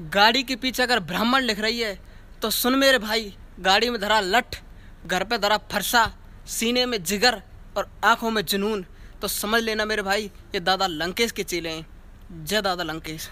गाड़ी के पीछे अगर ब्राह्मण लिख रही है तो सुन मेरे भाई गाड़ी में धरा लठ घर पे धरा फरसा सीने में जिगर और आँखों में जुनून तो समझ लेना मेरे भाई ये दादा लंकेश के चीले हैं जय दादा लंकेश